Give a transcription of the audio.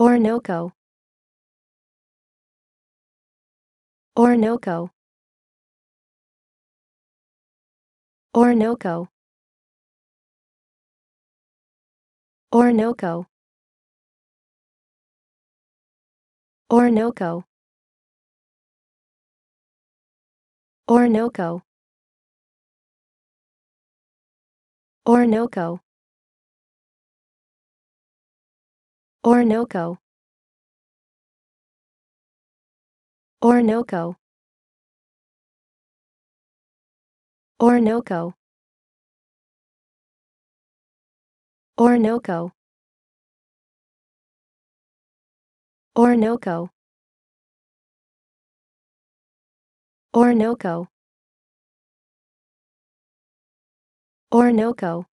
Orinoco Orinoco Orinoco Orinoco Orinoco Orinoco Orinoco Orinoco Orinoco Orinoco Orinoco Orinoco Orinoco Orinoco